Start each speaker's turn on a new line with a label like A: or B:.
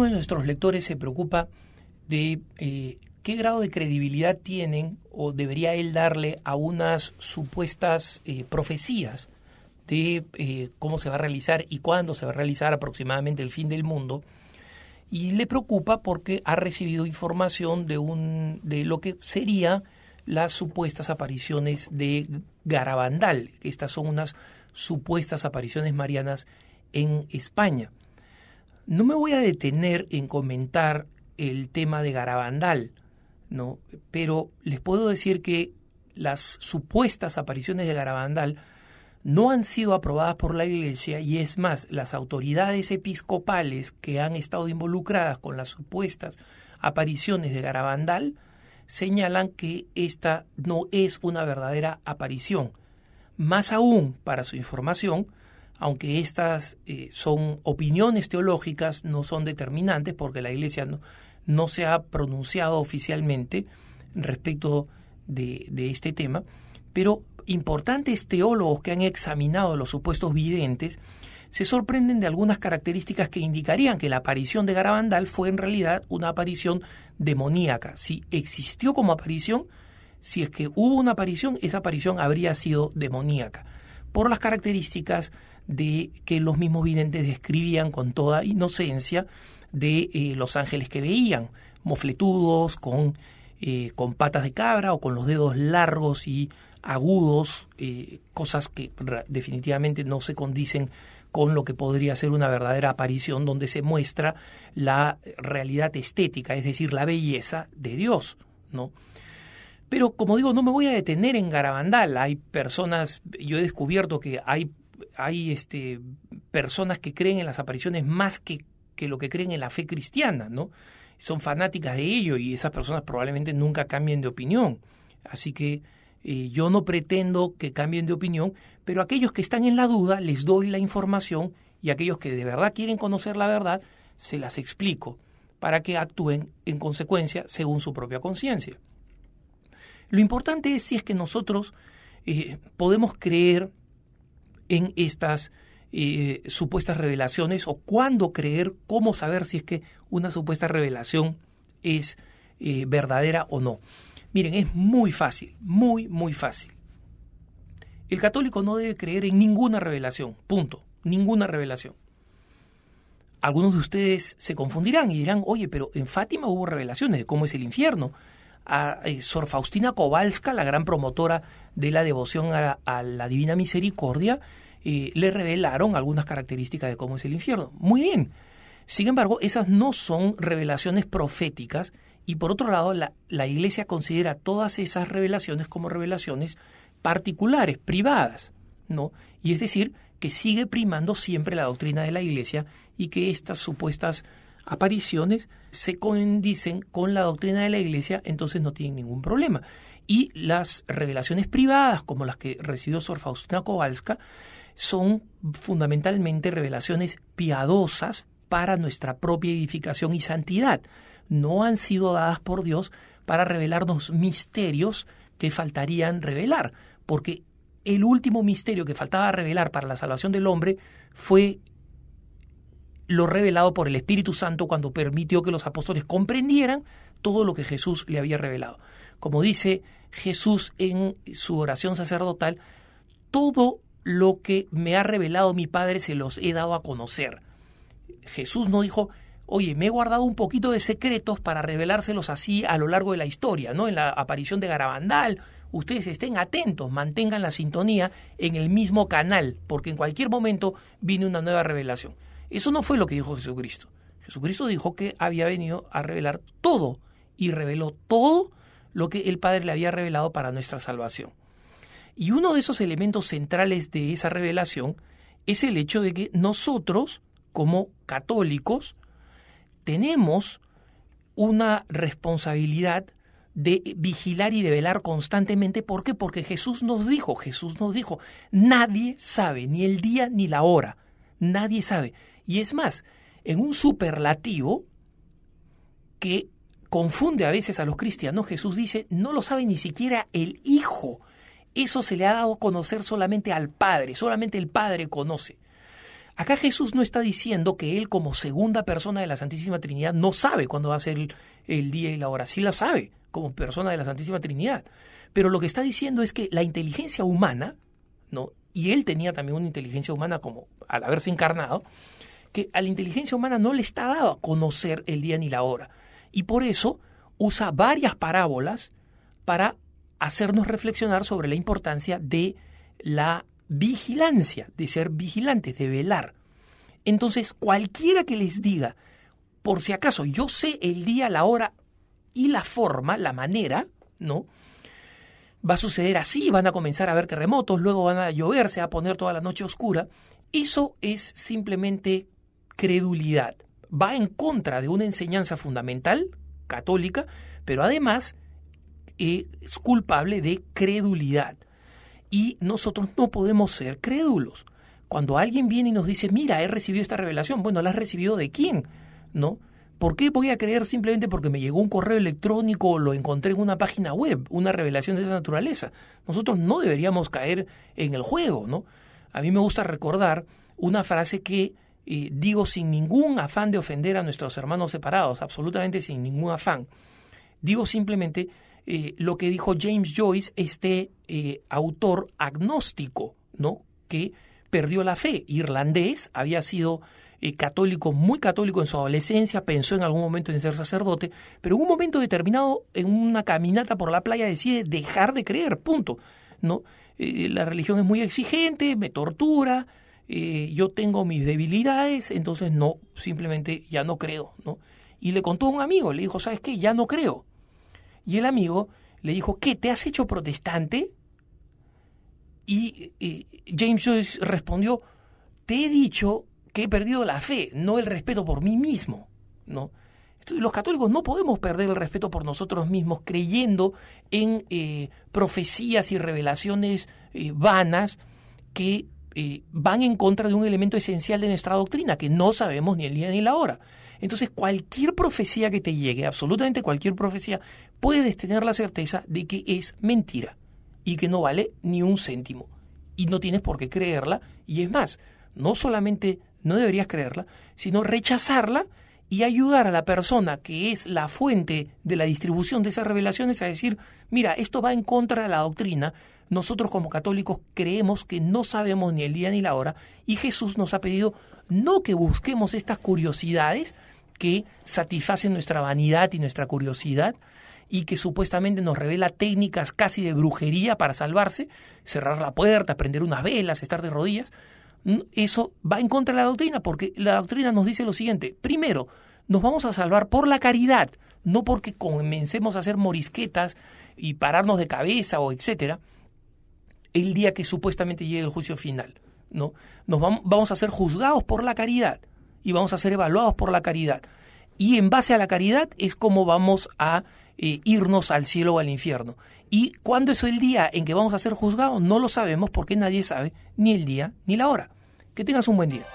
A: uno de nuestros lectores se preocupa de eh, qué grado de credibilidad tienen o debería él darle a unas supuestas eh, profecías de eh, cómo se va a realizar y cuándo se va a realizar aproximadamente el fin del mundo. Y le preocupa porque ha recibido información de, un, de lo que sería las supuestas apariciones de Garabandal. Estas son unas supuestas apariciones marianas en España. No me voy a detener en comentar el tema de Garabandal, ¿no? pero les puedo decir que las supuestas apariciones de Garabandal no han sido aprobadas por la Iglesia y es más, las autoridades episcopales que han estado involucradas con las supuestas apariciones de Garabandal señalan que esta no es una verdadera aparición. Más aún, para su información, aunque estas eh, son opiniones teológicas, no son determinantes porque la Iglesia no, no se ha pronunciado oficialmente respecto de, de, este tema, pero importantes teólogos que han examinado los supuestos videntes se sorprenden de algunas características que indicarían que la aparición de Garabandal fue en realidad una aparición demoníaca. Si existió como aparición, si es que hubo una aparición, esa aparición habría sido demoníaca, por las características de que los mismos videntes describían con toda inocencia de eh, los ángeles que veían, mofletudos, con, eh, con patas de cabra o con los dedos largos y agudos, eh, cosas que definitivamente no se condicen con lo que podría ser una verdadera aparición donde se muestra la realidad estética, es decir, la belleza de Dios, ¿no? Pero como digo, no me voy a detener en Garabandal. Hay personas, yo he descubierto que hay hay este, personas que creen en las apariciones más que, lo que creen en la fe cristiana, ¿no? Son fanáticas de ello y esas personas probablemente nunca cambien de opinión. Así que eh, yo no pretendo que cambien de opinión, pero aquellos que están en la duda les doy la información y aquellos que de verdad quieren conocer la verdad, se las explico para que actúen en consecuencia según su propia conciencia. Lo importante es si es que nosotros eh, podemos creer en estas eh, supuestas revelaciones o cuándo creer, cómo saber si es que una supuesta revelación es eh, verdadera o no. Miren, es muy fácil, muy, muy fácil. El católico no debe creer en ninguna revelación, punto, ninguna revelación. Algunos de ustedes se confundirán y dirán, oye, pero en Fátima hubo revelaciones de cómo es el infierno, a eh, Sor Faustina Kowalska, la gran promotora de la devoción a, la Divina Misericordia, eh, le revelaron algunas características de cómo es el infierno. Muy bien. Sin embargo, esas no son revelaciones proféticas y por otro lado, la, la Iglesia considera todas esas revelaciones como revelaciones particulares, privadas, ¿no? Y es decir, que sigue primando siempre la doctrina de la Iglesia y que estas supuestas apariciones se condicen con la doctrina de la Iglesia, entonces no tienen ningún problema. Y las revelaciones privadas, como las que recibió Sor Faustina Kowalska, son fundamentalmente revelaciones piadosas para nuestra propia edificación y santidad. No han sido dadas por Dios para revelarnos misterios que faltarían revelar, porque el último misterio que faltaba revelar para la salvación del hombre fue lo revelado por el Espíritu Santo cuando permitió que los apóstoles comprendieran todo lo que Jesús le había revelado. Como dice Jesús en su oración sacerdotal, todo lo que me ha revelado mi Padre se los he dado a conocer. Jesús no dijo, oye, me he guardado un poquito de secretos para revelárselos así a lo largo de la historia, ¿no? En la aparición de Garabandal, ustedes estén atentos, mantengan la sintonía en el mismo canal, porque en cualquier momento viene una nueva revelación. Eso no fue lo que dijo Jesucristo. Jesucristo dijo que había venido a revelar todo y reveló todo lo que el Padre le había revelado para nuestra salvación. Y uno de esos elementos centrales de esa revelación es el hecho de que nosotros, como católicos, tenemos una responsabilidad de vigilar y de velar constantemente. ¿Por qué? Porque Jesús nos dijo, Jesús nos dijo, nadie sabe, ni el día ni la hora, nadie sabe. Y es más, en un superlativo que confunde a veces a los cristianos, Jesús dice, no lo sabe ni siquiera el Hijo. Eso se le ha dado a conocer solamente al Padre, solamente el Padre conoce. Acá Jesús no está diciendo que Él como segunda persona de la Santísima Trinidad no sabe cuándo va a ser el, día y la hora, sí la sabe como persona de la Santísima Trinidad. Pero lo que está diciendo es que la inteligencia humana, ¿no? y Él tenía también una inteligencia humana como al haberse encarnado, que a la inteligencia humana no le está dado a conocer el día ni la hora. Y por eso usa varias parábolas para hacernos reflexionar sobre la importancia de la vigilancia, de ser vigilantes, de velar. Entonces, cualquiera que les diga, por si acaso yo sé el día, la hora y la forma, la manera, ¿no? Va a suceder así, van a comenzar a haber terremotos, luego van a lloverse, se va a poner toda la noche oscura. Eso es simplemente credulidad. Va en contra de una enseñanza fundamental católica, pero además eh, es culpable de credulidad. Y nosotros no podemos ser crédulos. Cuando alguien viene y nos dice, mira, he recibido esta revelación, bueno, ¿la has recibido de quién? ¿No? ¿Por qué voy a creer simplemente porque me llegó un correo electrónico o lo encontré en una página web, una revelación de esa naturaleza? Nosotros no deberíamos caer en el juego, ¿no? A mí me gusta recordar una frase que digo sin ningún afán de ofender a nuestros hermanos separados, absolutamente sin ningún afán. Digo simplemente eh, lo que dijo James Joyce, este eh, autor agnóstico, ¿no? Que perdió la fe. Irlandés, había sido eh, católico, muy católico en su adolescencia, pensó en algún momento en ser sacerdote, pero en un momento determinado, en una caminata por la playa, decide dejar de creer, punto. ¿no? la religión es muy exigente, me tortura, eh, yo tengo mis debilidades, entonces no, simplemente ya no creo, ¿no? Y le contó a un amigo, le dijo, ¿sabes qué? Ya no creo. Y el amigo le dijo, ¿qué? ¿Te has hecho protestante? Y eh, James Joyce respondió, te he dicho que he perdido la fe, no el respeto por mí mismo, ¿no? Los católicos no podemos perder el respeto por nosotros mismos creyendo en eh, profecías y revelaciones vanas que eh, van en contra de un elemento esencial de nuestra doctrina, que no sabemos ni el día ni la hora. Entonces, cualquier profecía que te llegue, absolutamente cualquier profecía, puedes tener la certeza de que es mentira y que no vale ni un céntimo. Y no tienes por qué creerla. Y es más, no solamente no deberías creerla, sino rechazarla y ayudar a la persona que es la fuente de la distribución de esas revelaciones a decir, mira, esto va en contra de la doctrina, nosotros como católicos creemos que no sabemos ni el día ni la hora, y Jesús nos ha pedido no que busquemos estas curiosidades que satisfacen nuestra vanidad y nuestra curiosidad, y que supuestamente nos revela técnicas casi de brujería para salvarse, cerrar la puerta, prender unas velas, estar de rodillas, eso va en contra de la doctrina, porque la doctrina nos dice lo siguiente. Primero, nos vamos a salvar por la caridad, no porque comencemos a hacer morisquetas y pararnos de cabeza o etcétera, el día que supuestamente llegue el juicio final. ¿no? Nos vamos, a ser juzgados por la caridad y vamos a ser evaluados por la caridad. Y en base a la caridad es como vamos a eh, irnos al cielo o al infierno. ¿Y cuándo es el día en que vamos a ser juzgados? No lo sabemos porque nadie sabe ni el día ni la hora. Que tengas un buen día.